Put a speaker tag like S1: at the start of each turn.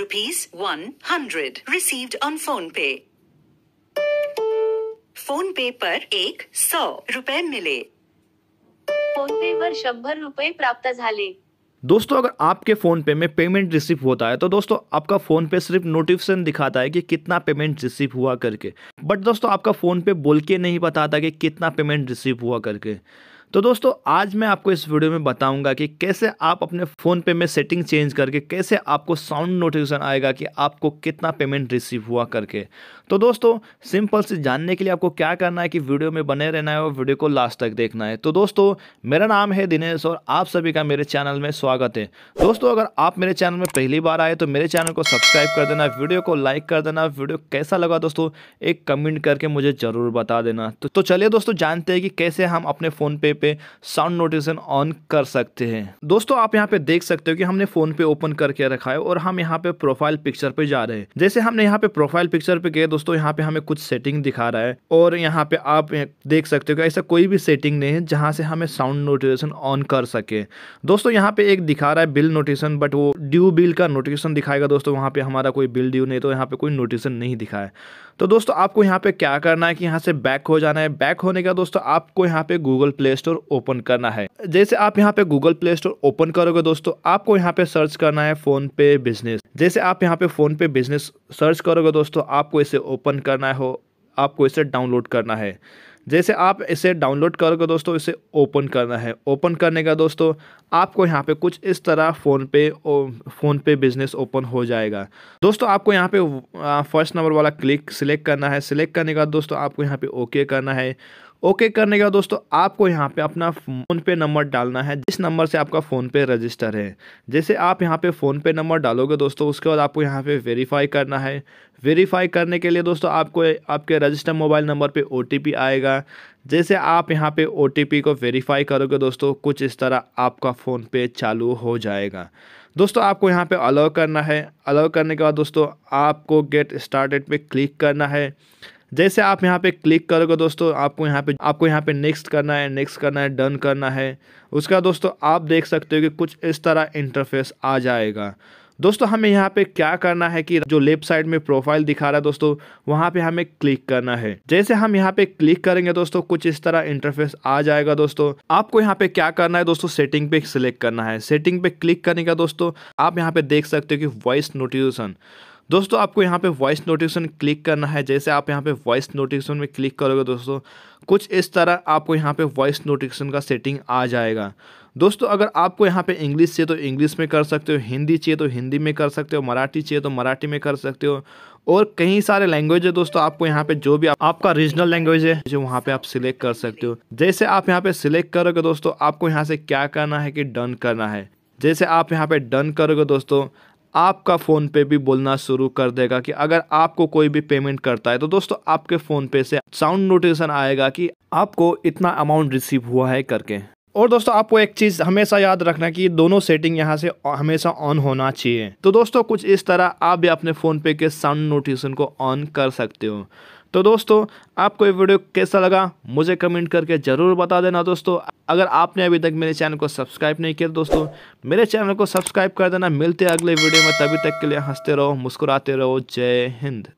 S1: rupees 100 received on PhonePe PhonePe पर एक सौ रुपए मिले फोन पे पर शंभर रुपए प्राप्त झाले दोस्तों अगर आपके फ़ोन पे में पेमेंट रिसीव होता है तो दोस्तों आपका फ़ोन पे सिर्फ नोटिफिकेशन दिखाता है कि कितना पेमेंट रिसीव हुआ करके बट दोस्तों आपका फ़ोन पे बोल के नहीं बताता कि कितना पेमेंट रिसीव हुआ करके तो दोस्तों आज मैं आपको इस वीडियो में बताऊंगा कि कैसे आप अपने फ़ोन पे में सेटिंग चेंज करके कैसे आपको साउंड नोटिफिकेशन आएगा कि आपको कितना पेमेंट रिसीव हुआ करके तो दोस्तों सिंपल से जानने के लिए आपको क्या करना है कि वीडियो में बने रहना है और वीडियो को लास्ट तक देखना है तो दोस्तों मेरा नाम है दिनेश और आप सभी का मेरे चैनल में स्वागत है दोस्तों अगर आप मेरे चैनल में पहली बार आए तो मेरे चैनल को सब्सक्राइब कर देना वीडियो को लाइक कर देना वीडियो कैसा लगा दोस्तों एक कमेंट करके मुझे ज़रूर बता देना तो, तो चलिए दोस्तों जानते हैं कि कैसे हम अपने फ़ोन पे पे साउंड नोटिफिकेशन ऑन कर सकते हैं दोस्तों आप यहाँ पे देख सकते हो कि हमने फोन पे ओपन करके रखा है और हम यहाँ पे प्रोफाइल पिक्चर पे जा रहे हैं जैसे हमने यहाँ पे प्रोफाइल पिक्चर पे गए दोस्तों यहाँ पे हमें कुछ सेटिंग दिखा रहा है और यहाँ पे आप देख सकते हो कि ऐसा कोई भी सेटिंग नहीं है जहाँ से हमें साउंड नोटिफिकेशन ऑन कर सके दोस्तों यहाँ पे एक दिखा रहा है बिल नोटिफिकेशन बट वो ड्यू बिल का नोटिफिकेशन दिखाएगा दोस्तों वहाँ पे हमारा कोई बिल ड्यू नहीं तो यहाँ पे कोई नोटिफिकेशन नहीं दिखा है तो दोस्तों आपको यहाँ पे क्या करना है कि यहाँ से बैक हो जाना है बैक होने का दोस्तों आपको यहाँ पे Google play store store open करना है जैसे आप यहाँ पे गूगल प्ले स्टोर ओपन करोगे दोस्तों आपको यहाँ पे सर्च करना है फोन पे बिजनेस जैसे आप यहाँ पे फोन पे बिजनेस सर्च करोगे दोस्तों आपको इसे ओपन करना हो आपको इसे डाउनलोड करना है जैसे आप इसे डाउनलोड करोगे दोस्तों इसे ओपन करना है ओपन करने का दोस्तों आपको यहाँ पे कुछ इस तरह फ़ोन पे फ़ोन पे बिजनेस ओपन हो जाएगा दोस्तों आपको यहाँ पे फर्स्ट नंबर वाला क्लिक सिलेक्ट करना है सिलेक्ट करने का दोस्तों आपको यहाँ पे ओके करना है ओके करने के बाद दोस्तों आपको यहाँ पे अपना फ़ोन पे नंबर डालना है जिस नंबर से आपका फ़ोन पे रजिस्टर है जैसे आप यहाँ पे फ़ोन पे नंबर डालोगे दोस्तों उसके बाद आपको यहाँ पे वेरीफाई करना है वेरीफाई करने के लिए दोस्तों आपको आपके रजिस्टर मोबाइल नंबर पे ओ आएगा जैसे आप यहाँ पे ओ को वेरीफाई करोगे दोस्तों कुछ इस तरह आपका फ़ोन पे चालू हो जाएगा दोस्तों आपको यहाँ पे अलाउ करना है अलाउ करने के बाद दोस्तों आपको गेट स्टार्टेड पे क्लिक करना है जैसे आप यहाँ पे क्लिक करोगे दोस्तों आपको यहाँ पे आपको यहाँ पे नेक्स्ट करना है नेक्स्ट करना है डन करना है उसका दोस्तों आप देख सकते हो कि कुछ इस तरह इंटरफेस आ जाएगा दोस्तों हमें यहाँ पे क्या करना है कि जो लेफ्ट साइड में प्रोफाइल दिखा रहा है दोस्तों वहाँ पे हमें क्लिक करना है जैसे हम यहाँ पे क्लिक करेंगे दोस्तों कुछ इस तरह इंटरफेस आ जाएगा दोस्तों आपको यहाँ पे क्या करना है दोस्तों सेटिंग पे सिलेक्ट करना है सेटिंग पे क्लिक करने का दोस्तों आप यहाँ पे देख सकते हो कि वॉइस नोटिफिकेशन दोस्तों आपको यहाँ पे वॉइस नोटिफिकेशन क्लिक करना है जैसे आप यहाँ पे वॉइस नोटिफिकेशन में क्लिक करोगे दोस्तों कुछ इस तरह आपको यहाँ पे वॉइस नोटिफिकेशन का सेटिंग आ जाएगा दोस्तों अगर आपको यहाँ पे इंग्लिश चाहिए तो इंग्लिश में कर सकते हो हिंदी चाहिए तो हिंदी में कर सकते हो मराठी चाहिए तो मराठी में कर सकते हो और कई सारे लैंग्वेज है दोस्तों आपको यहाँ पे जो भी आप, आपका रीजनल लैंग्वेज है जो वहाँ पे आप सिलेक्ट कर सकते हो जैसे आप यहाँ पे सिलेक्ट करोगे दोस्तों आपको यहाँ से क्या करना है कि डन करना है जैसे आप यहाँ पे डन करोगे दोस्तों आपका फ़ोन पे भी बोलना शुरू कर देगा कि अगर आपको कोई भी पेमेंट करता है तो दोस्तों आपके फ़ोन पे से साउंड नोटिफिकेशन आएगा कि आपको इतना अमाउंट रिसीव हुआ है करके और दोस्तों आपको एक चीज़ हमेशा याद रखना कि दोनों सेटिंग यहाँ से हमेशा ऑन होना चाहिए तो दोस्तों कुछ इस तरह आप भी अपने फ़ोन पे के साउंड नोटिफिकेशन को ऑन कर सकते हो तो दोस्तों आपको ये वीडियो कैसा लगा मुझे कमेंट करके ज़रूर बता देना दोस्तों अगर आपने अभी तक मेरे चैनल को सब्सक्राइब नहीं किया दोस्तों मेरे चैनल को सब्सक्राइब कर देना मिलते हैं अगले वीडियो में तभी तक के लिए हंसते रहो मुस्कुराते रहो जय हिंद